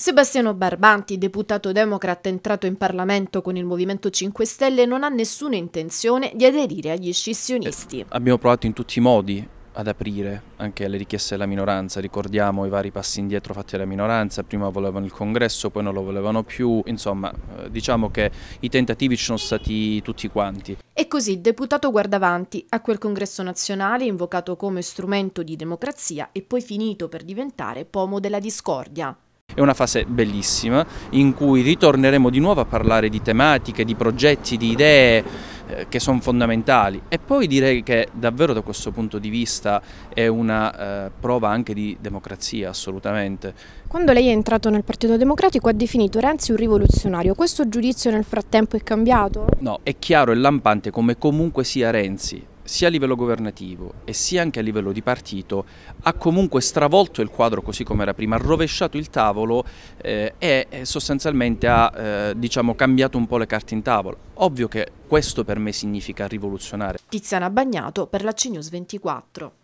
Sebastiano Barbanti, deputato democrat entrato in Parlamento con il Movimento 5 Stelle, non ha nessuna intenzione di aderire agli scissionisti. Eh, abbiamo provato in tutti i modi ad aprire anche alle richieste della minoranza, ricordiamo i vari passi indietro fatti dalla minoranza, prima volevano il congresso, poi non lo volevano più, insomma eh, diciamo che i tentativi ci sono stati tutti quanti. E così il deputato guarda avanti a quel congresso nazionale invocato come strumento di democrazia e poi finito per diventare pomo della discordia. È una fase bellissima in cui ritorneremo di nuovo a parlare di tematiche, di progetti, di idee eh, che sono fondamentali e poi direi che davvero da questo punto di vista è una eh, prova anche di democrazia assolutamente. Quando lei è entrato nel Partito Democratico ha definito Renzi un rivoluzionario, questo giudizio nel frattempo è cambiato? No, è chiaro e lampante come comunque sia Renzi sia a livello governativo e sia anche a livello di partito ha comunque stravolto il quadro così come era prima, ha rovesciato il tavolo eh, e eh, sostanzialmente ha eh, diciamo, cambiato un po' le carte in tavola. Ovvio che questo per me significa rivoluzionare. Tiziana Bagnato per la CNews 24.